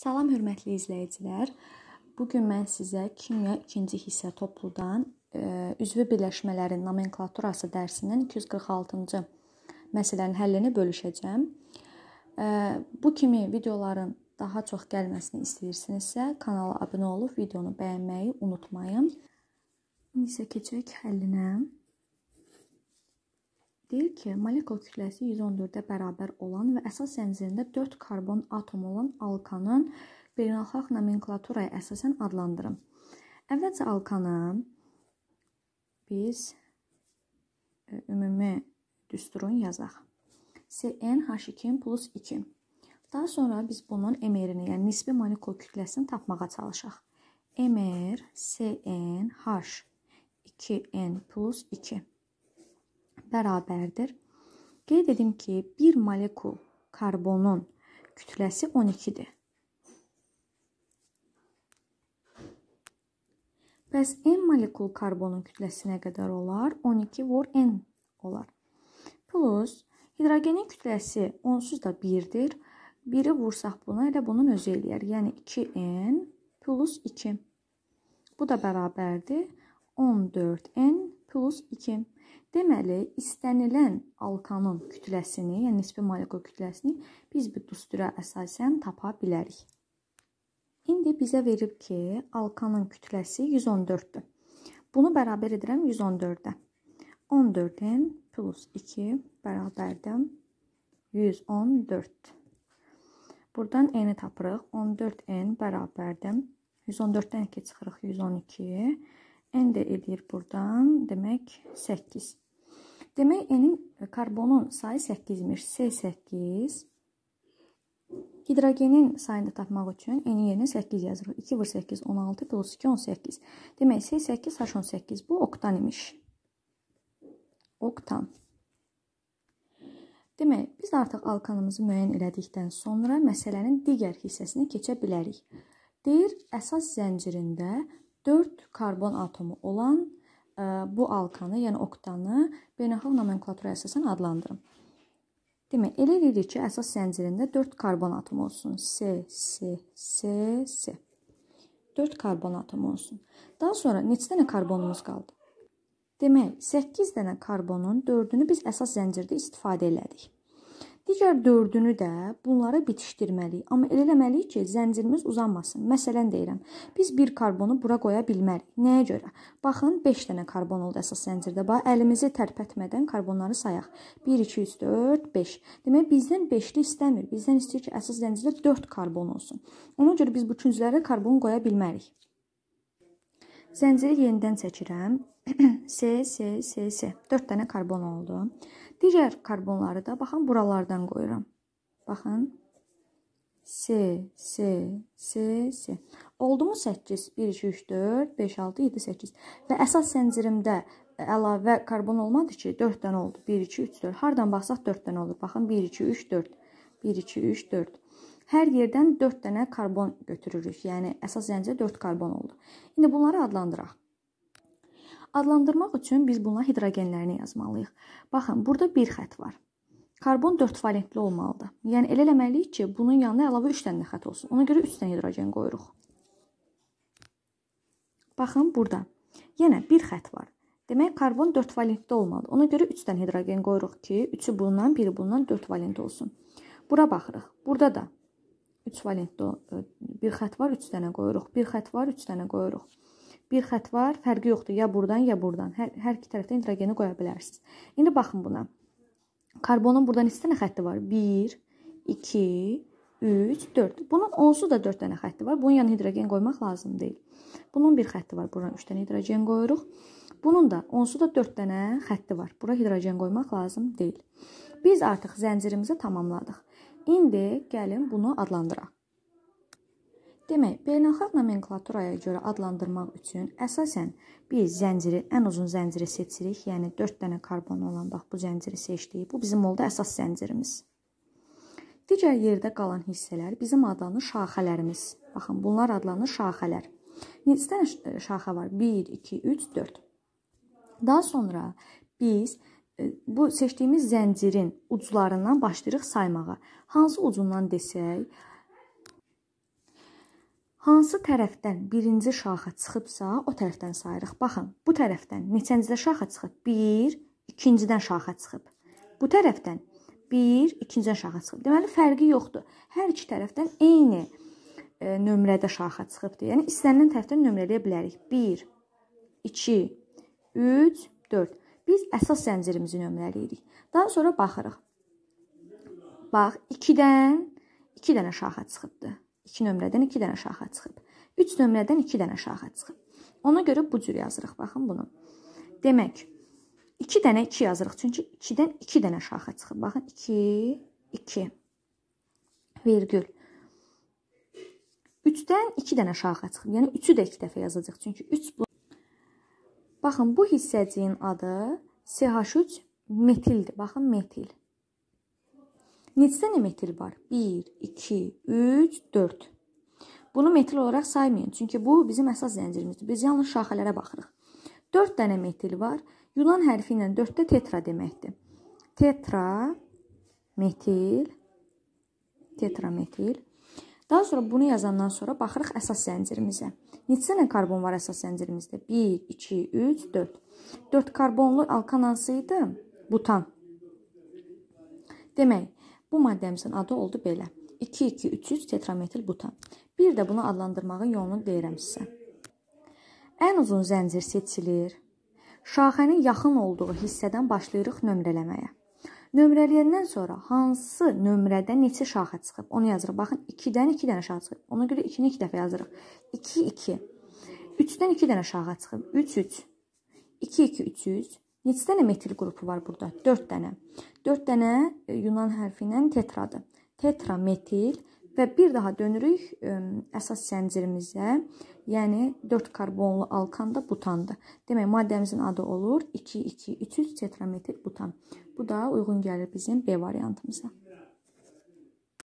Salam hörmətli izləyicilər. Bu gün mən sizə kimya 2-ci hissə topludan ə, e, üzvü birləşmələrin nomenklaturası dərsindən 246-cı məsələnin həllini bölüşəcəm. Ə, e, bu kimi videoların daha çox gəlməsini istəyirsinizsə, kanala abunə olub videonu bəyənməyi unutmayın. İndi isə keçək həllinə. Deyir ki, molekul kütləsi 114-ə bərabər olan və əsas zəncirində 4 karbon atomu olan alkanın beynəlxalq nomenklaturaya əsasən adlandırın. Əvvəlcə alkanı biz e, ümumi düsturun yazaq. CnH2+2. Daha sonra biz bunun MR-ini, yəni nisbi molekul kütləsini tapmağa çalışaq. MR CnH 2n+2 bərabərdir. Qeyd edim ki, bir molekul karbonun kütləsi 12-dir. Bəs n molekul karbonun kütləsi nə qədər olar? 12 vur n olar. Plus hidrogenin kütləsi onsuz da 1-dir. 1-i vursaq buna elə bunun özü eləyər. Yəni 2n plus 2. Bu da bərabərdir 14n plus 2. Deməli, istənilən alkanın kütləsini, yəni nisbi molekul kütləsini biz bu düstura əsasən tapa bilərik. İndi bizə verib ki, alkanın kütləsi 114-dür. Bunu bərabər edirəm 114-ə. 14-ün plus 2 bərabərdir 114. Buradan n-i tapırıq. 14n bərabərdir. 114-dən 2 çıxırıq 112 n də eləyir burdan. Demək 8. Demək n-in karbonun sayı 8 imiş. C 8. Hidrogenin sayını da tapmaq üçün n-in yerinə 8 yazırıq. 2 vur 8 16 plus 2 18. Demək C 8 H 18 bu oktan imiş. Oktan. Demək, biz artıq alkanımızı müəyyən elədikdən sonra məsələnin digər hissəsinə keçə bilərik. Deyir, əsas zəncirində 4 karbon atomu olan ə, e, bu alkanı, yəni oktanı beynəlxalq nomenklatura əsasən adlandırın. Demək, elə edirik ki, əsas zəncirində 4 karbon atomu olsun. S, S, S, S. 4 karbon atomu olsun. Daha sonra neçə dənə karbonumuz qaldı? Demək, 8 dənə karbonun 4-ünü biz əsas zəncirdə istifadə elədik. Digər dördünü də bunlara bitişdirməliyik. Amma elə eləməliyik ki, zəncirimiz uzanmasın. Məsələn deyirəm, biz bir karbonu bura qoya bilmərik. Nəyə görə? Baxın, 5 dənə karbon oldu əsas zəncirdə. Bax, əlimizi tərpətmədən karbonları sayaq. 1 2 3 4 5. Demək bizdən 5-li istəmir. Bizdən istəyir ki, əsas zəncirdə 4 karbon olsun. Ona görə biz bu künclərə karbon qoya bilmərik. Zənciri yenidən çəkirəm. S, S, S, S. 4 dənə karbon oldu. Digər karbonları da baxın buralardan qoyuram. Baxın. S, S, S, S. Oldumu 8? 1, 2, 3, 4, 5, 6, 7, 8. Və əsas zəncirimdə e, əlavə karbon olmadı ki, 4 dənə oldu. 1, 2, 3, 4. Hardan baxsaq 4 dənə olur. Baxın 1, 2, 3, 4. 1, 2, 3, 4. Hər yerdən 4 dənə karbon götürürük. Yəni əsas zəncirə 4 karbon oldu. İndi bunları adlandıraq. Adlandırmaq üçün biz buna hidrogenlərini yazmalıyıq. Baxın, burada bir xətt var. Karbon 4 valentli olmalıdır. Yəni elə eləməliyik ki, bunun yanına əlavə 3 dənə xətt olsun. Ona görə 3 dənə hidrogen qoyuruq. Baxın, burada yenə bir xətt var. Demək karbon 4 valentli olmalıdır. Ona görə 3 dənə hidrogen qoyuruq ki, 3-ü bundan, biri bundan 4 valent olsun. Bura baxırıq. Burada da 3 valentli e, bir xətt var, 3 dənə qoyuruq. Bir xətt var, 3 dənə qoyuruq bir xətt var, fərqi yoxdur. Ya burdan, ya burdan. Hər hər iki tərəfdə nitrogeni qoya bilərsiniz. İndi baxın buna. Karbonun burada neçə dənə xətti var? 1, 2, 3, 4. Bunun onsuz da 4 dənə xətti var. Bunun yanına hidrogen qoymaq lazım deyil. Bunun bir xətti var. Bura 3 dənə hidrogen qoyuruq. Bunun da onsuz da 4 dənə xətti var. Bura hidrogen qoymaq lazım deyil. Biz artıq zəncirimizi tamamladıq. İndi gəlin bunu adlandıraq. Demək, beynəlxalq nomenklaturaya görə adlandırmaq üçün əsasən biz zənciri, ən uzun zənciri seçirik, yəni 4 dənə karbon olan bax bu zənciri seçdik. Bu bizim oldu əsas zəncirimiz. Digər yerdə qalan hissələr bizim adlanır şaxələrimiz. Baxın, bunlar adlanır şaxələr. Neçə dənə e, şaxə var? 1 2 3 4. Daha sonra biz e, bu seçdiyimiz zəncirin uclarından başlayırıq saymağa. Hansı ucundan desək, Hansı tərəfdən birinci şaxə çıxıbsa, o tərəfdən sayırıq. Baxın, bu tərəfdən neçəncidə şaxə çıxıb? 1, ikincidən şaxə çıxıb. Bu tərəfdən 1, ikincidən şaxə çıxıb. Deməli fərqi yoxdur. Hər iki tərəfdən eyni e, nömrədə şaxə çıxıbdır. Yəni istənilən tərəfdən nömrələyə bilərik. 1, 2, 3, 4. Biz əsas zəncirimizi nömrələyirik. Daha sonra baxırıq. Bax, 2-dən 2 dənə şaxə çıxıbdır. 2 nömrədən 2 dənə şaxə çıxıb. 3 nömrədən 2 dənə şaxə çıxıb. Ona görə bu cür yazırıq baxın bunu. Demək 2 dənə 2 yazırıq çünki 2-dən 2 dənə şaxə çıxıb. Baxın 2 2 vergül 3-dən 2 dənə şaxə çıxıb. Yəni 3-ü də 2 dəfə yazacağıq. Çünki 3 Baxın bu hissəciyin adı CH3 metildir. Baxın metil. Neçə dənə metil var? 1, 2, 3, 4. Bunu metil olaraq saymayın, çünki bu bizim əsas zəncirimizdir. Biz yalnız şaxələrə baxırıq. 4 dənə metil var. Yunan hərfi ilə 4-də tetra deməkdir. Tetra, metil, tetra metil. Daha sonra bunu yazandan sonra baxırıq əsas zəncirimizə. Neçə dənə karbon var əsas zəncirimizdə? 1, 2, 3, 4. 4 karbonlu alkan hansı idi? Butan. Demək, Bu maddəmizin adı oldu belə. 2-2-3-3 tetrametil butan. Bir də bunu adlandırmağın yolunu deyirəm sizə. Ən uzun zəncir seçilir. Şaxənin yaxın olduğu hissədən başlayırıq nömrələməyə. Nömrələyəndən sonra hansı nömrədə neçə şaxə çıxıb, onu yazırıq. Baxın, 2-dən 2 dənə şaxə çıxıb. Ona görə 2-ni 2 dəfə yazırıq. 2 2. 3-dən 2 dənə şaxə çıxıb. 3 3. 2 2 3 3. Neçə dənə metil qrupu var burada? 4 dənə. 4 dənə e, Yunan hərfi ilə tetradır. Tetra metil və bir daha dönürük ə, e, əsas zəncirimizə. Yəni 4 karbonlu alkan da butandır. Demək maddəmizin adı olur 2 2 3 3 tetrametil butan. Bu da uyğun gəlir bizim B variantımıza.